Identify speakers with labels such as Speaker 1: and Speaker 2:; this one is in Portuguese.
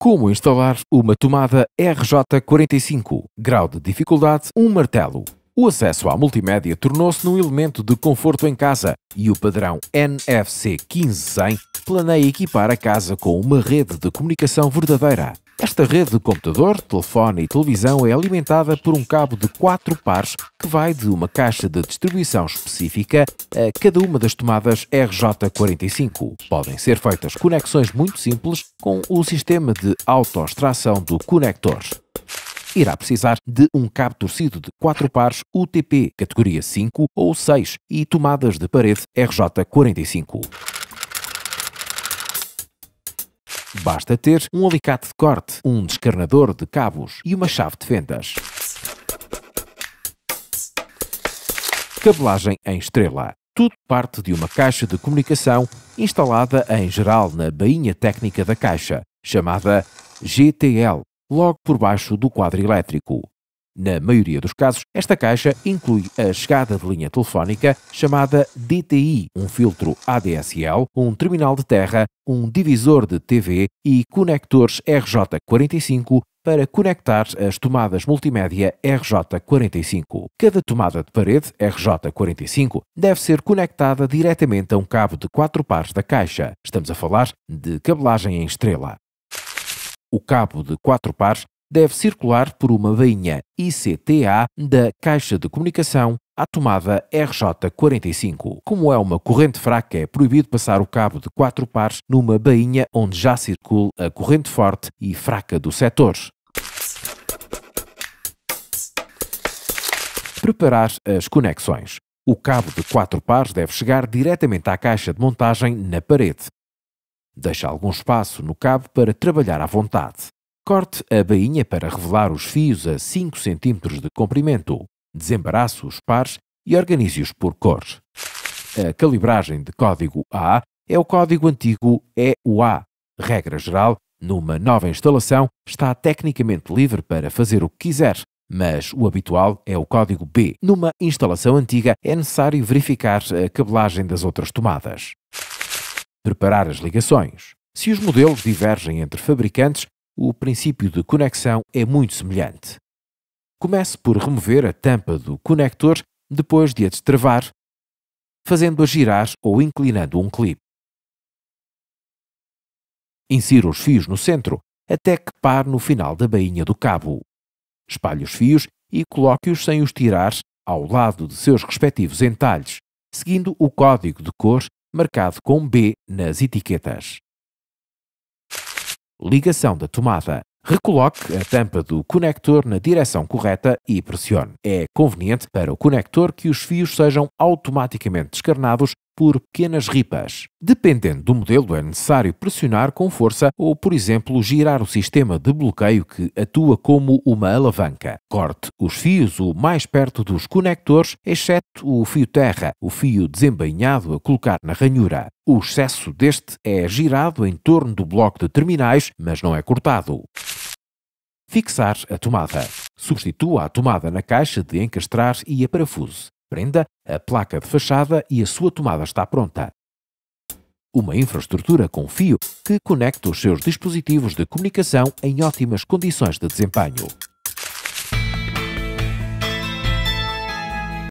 Speaker 1: Como instalar uma tomada RJ45, grau de dificuldade um martelo. O acesso à multimédia tornou-se num elemento de conforto em casa e o padrão NFC 15100 planeia equipar a casa com uma rede de comunicação verdadeira. Esta rede de computador, telefone e televisão é alimentada por um cabo de quatro pares que vai de uma caixa de distribuição específica a cada uma das tomadas RJ45. Podem ser feitas conexões muito simples com o sistema de auto extração do conector irá precisar de um cabo torcido de 4 pares UTP categoria 5 ou 6 e tomadas de parede RJ45. Basta ter um alicate de corte, um descarnador de cabos e uma chave de fendas. Cabelagem em estrela. Tudo parte de uma caixa de comunicação instalada em geral na bainha técnica da caixa, chamada GTL logo por baixo do quadro elétrico. Na maioria dos casos, esta caixa inclui a chegada de linha telefónica chamada DTI, um filtro ADSL, um terminal de terra, um divisor de TV e conectores RJ45 para conectar as tomadas multimédia RJ45. Cada tomada de parede RJ45 deve ser conectada diretamente a um cabo de quatro pares da caixa. Estamos a falar de cabelagem em estrela. O cabo de quatro pares deve circular por uma bainha ICTA da caixa de comunicação à tomada RJ45. Como é uma corrente fraca, é proibido passar o cabo de quatro pares numa bainha onde já circula a corrente forte e fraca do setor. Preparar as conexões. O cabo de quatro pares deve chegar diretamente à caixa de montagem na parede. Deixa algum espaço no cabo para trabalhar à vontade. Corte a bainha para revelar os fios a 5 cm de comprimento. Desembaraço os pares e organize-os por cores. A calibragem de código A é o código antigo EUA. Regra geral, numa nova instalação, está tecnicamente livre para fazer o que quiser, mas o habitual é o código B. Numa instalação antiga, é necessário verificar a cabelagem das outras tomadas preparar as ligações. Se os modelos divergem entre fabricantes, o princípio de conexão é muito semelhante. Comece por remover a tampa do conector depois de a destravar, fazendo-a girar ou inclinando um clipe. Insira os fios no centro até que pare no final da bainha do cabo. Espalhe os fios e coloque-os sem os tirar ao lado de seus respectivos entalhes, seguindo o código de cor marcado com B nas etiquetas. Ligação da tomada. Recoloque a tampa do conector na direção correta e pressione. É conveniente para o conector que os fios sejam automaticamente descarnados por pequenas ripas. Dependendo do modelo, é necessário pressionar com força ou, por exemplo, girar o sistema de bloqueio que atua como uma alavanca. Corte os fios o mais perto dos conectores, exceto o fio terra, o fio desembainhado a colocar na ranhura. O excesso deste é girado em torno do bloco de terminais, mas não é cortado. Fixar a tomada. Substitua a tomada na caixa de encastrar e a parafuso prenda, a placa de fachada e a sua tomada está pronta. Uma infraestrutura com fio que conecta os seus dispositivos de comunicação em ótimas condições de desempenho.